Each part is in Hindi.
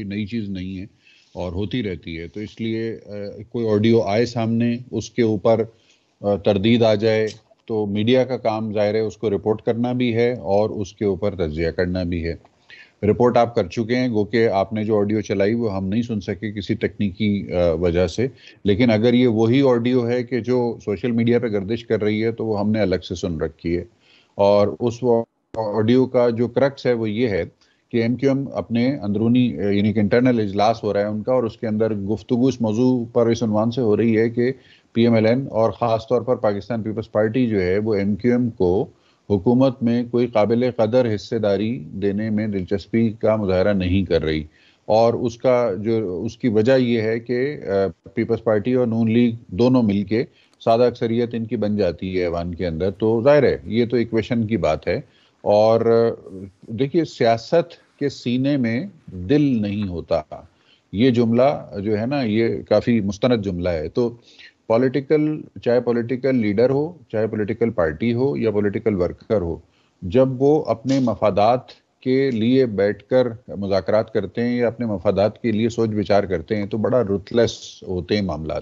कोई नई चीज़ नहीं है और होती रहती है तो इसलिए कोई ऑडियो आए सामने उसके ऊपर तरदीद आ जाए तो मीडिया का काम जाहिर है उसको रिपोर्ट करना भी है और उसके ऊपर तजिया करना भी है रिपोर्ट आप कर चुके हैं गो के आपने जो ऑडियो चलाई वो हम नहीं सुन सके किसी तकनीकी वजह से लेकिन अगर ये वही ऑडियो है कि जो सोशल मीडिया पे गर्दिश कर रही है तो वो हमने अलग से सुन रखी है और उस ऑडियो का जो क्रक्स है वो ये है कि एम क्यू एम अपने अंदरूनी यानी कि इंटरनल इजलास हो रहा है उनका और उसके अंदर गुफ्तु इस मौजू पर इस अनुमान से हो रही है कि पी एम एल एन और ख़ास तौर पर पाकिस्तान पीपल्स पार्टी जो है वो एम क्यू एम को हुकूमत में कोई काबिल कदर हिस्सेदारी देने में दिलचस्पी का मुजाहरा नहीं कर रही और उसका जो उसकी वजह यह है कि पीपल्स पार्टी और नून लीग दोनों मिल के सादा अक्सरियत इनकी बन जाती है ऐवान के अंदर तो जाहिर है ये तो इक्वेशन की बात है और देखिए सियासत के सीने में दिल नहीं होता ये जुमला जो है ना ये काफ़ी मुस्तनद जुमला है तो पॉलिटिकल चाहे पॉलिटिकल लीडर हो चाहे पॉलिटिकल पार्टी हो या पॉलिटिकल वर्कर हो जब वो अपने मफादात के लिए बैठकर मुजाकर करते हैं या अपने मफादात के लिए सोच विचार करते हैं तो बड़ा रुथलेस होते हैं मामला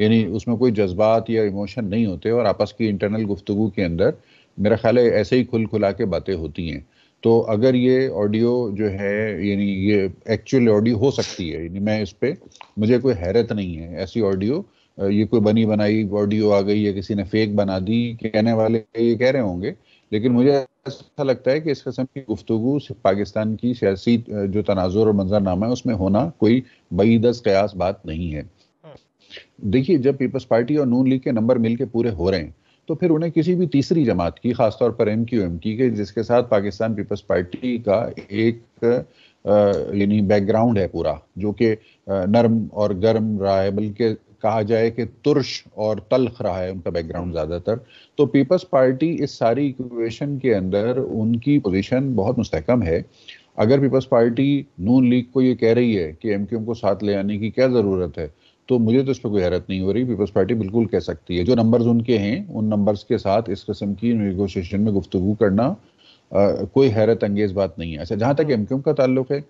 यानी उसमें कोई जज्बात या इमोशन नहीं होते और आपस की इंटरनल गुफ्तु के अंदर मेरा ख्याल है ऐसे ही खुल खुला के बातें होती हैं तो अगर ये ऑडियो जो है यानी ये एक्चुअल ऑडियो हो सकती है यानी मैं इस पर मुझे कोई हैरत नहीं है ऐसी ऑडियो ये कोई बनी बनाई ऑडियो आ गई है किसी ने फेक बना दी कहने वाले ये कह रहे होंगे लेकिन मुझे ऐसा लगता है कि इस कस्म की गुफ्तु पाकिस्तान की सियासी जो तनाजुर और मंजरनामा है उसमें होना कोई दस कयास बात नहीं है हाँ। देखिए जब पीपल्स पार्टी और नून लीग के नंबर मिल के पूरे हो रहे हैं तो फिर उन्हें किसी भी तीसरी जमात की खासतौर पर एम क्यू एम की जिसके साथ पाकिस्तान पीपल्स पार्टी का एक यानी बैकग्राउंड है पूरा जो कि नरम और गर्म रहा है बल्कि कहा जाए कि तुर्श और तलख रहा है उनका बैकग्राउंड ज़्यादातर तो पीपल्स पार्टी इस सारी इक्वेशन के अंदर उनकी पोजीशन बहुत मुस्तकम है अगर पीपल्स पार्टी नून लीग को ये कह रही है कि एम को साथ ले आने की क्या ज़रूरत है तो मुझे तो इस पर कोई हैरत नहीं हो रही पीपल्स पार्टी बिल्कुल कह सकती है जो नंबर्स उनके हैं उन नंबर्स के साथ इस किस्म की नेगोशिएशन में गुफ्तु करना आ, कोई हैरत अंगेज बात नहीं है अच्छा जहाँ तक एम हाँ। का ताल्लुक है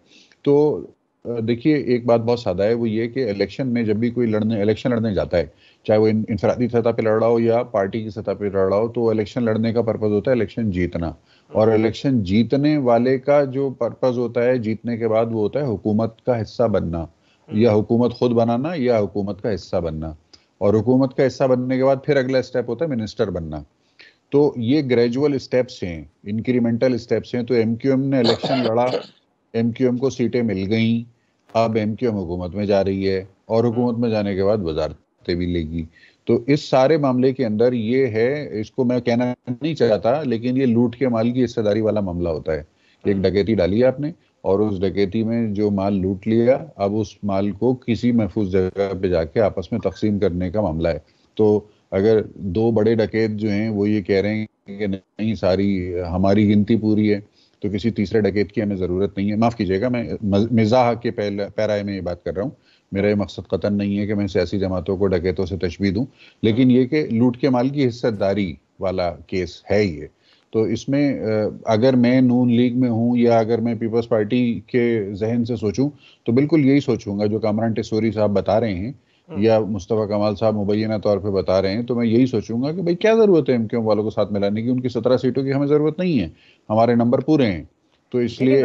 तो देखिए एक बात बहुत सादा है वो ये कि इलेक्शन में जब भी कोई लड़ने इलेक्शन लड़ने जाता है चाहे वो इंफरादी सतह पर लड़ रहा हो या पार्टी की सतह पर लड़ रहा हो तो इलेक्शन लड़ने का पर्पज़ होता है इलेक्शन जीतना और इलेक्शन हाँ। जीतने वाले का जो पर्पज़ होता है जीतने के बाद वो होता है हुकूमत का हिस्सा बनना हम्म। या हुकूमत खुद बनाना या हुकूमत का हिस्सा बनना और हुकूमत का हिस्सा बनने के बाद फिर अगला स्टेप होता है मिनिस्टर बनना तो ये ग्रेजुअल स्टेप्स हैं इंक्रीमेंटल स्टेप्स हैं तो एमक्यूएम ने इलेक्शन लड़ा एमक्यूएम को सीटें मिल गई अब एमक्यूएम हुकूमत में जा रही है और हम्म। हुकूमत में जाने के बाद वजारतें भी लेगी तो इस सारे मामले के अंदर ये है इसको मैं कहना नहीं चाहता लेकिन ये लूट के माल की हिस्सेदारी वाला मामला होता है एक हम्म। डकैती डाली है आपने और उस डकैती में जो माल लूट लिया अब उस माल को किसी महफूज जगह पे जाके आपस में तकसीम करने का मामला है तो अगर दो बड़े डकैत जो हैं वो ये कह रहे हैं कि नहीं सारी हमारी गिनती पूरी है तो किसी तीसरे डकैत की हमें ज़रूरत नहीं है माफ़ कीजिएगा मैं मिजाह के पैराए में ये बात कर रहा हूँ मेरा ये मकसद कतन नहीं है कि मैं सियासी जमातों को डकैतों से तशबी दूँ लेकिन ये कि लूट के माल की हिस्सेदारी वाला केस है ये तो इसमें अगर मैं नून लीग में हूँ या अगर मैं पीपल्स पार्टी के जहन से सोचूं तो बिल्कुल यही सोचूंगा जो कामरान टेसोरी साहब बता रहे हैं हम्म। या मुस्तफ़ा कमाल साहब मुबैना तौर पे बता रहे हैं तो मैं यही सोचूंगा कि भाई क्या ज़रूरत है एम क्यू वालों को साथ मिलाने की उनकी सत्रह सीटों की हमें ज़रूरत नहीं है हमारे नंबर पूरे हैं तो इसलिए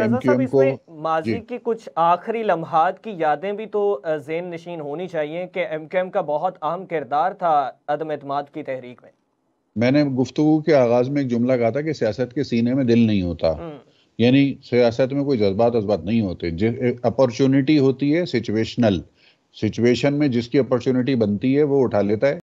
को माजी की कुछ आखिरी लम्हात की यादें भी तो जेन नशीन होनी चाहिए कि एम का बहुत अहम किरदार था अदम एतमाद की तहरीक में मैंने गुफ्तु के आगाज में एक जुमला कहा था कि सियासत के सीने में दिल नहीं होता हम्म। यानी सियासत में कोई जज्बात वजबात नहीं होते अपॉर्चुनिटी होती है सिचुएशनल सिचुएशन में जिसकी अपॉर्चुनिटी बनती है वो उठा लेता है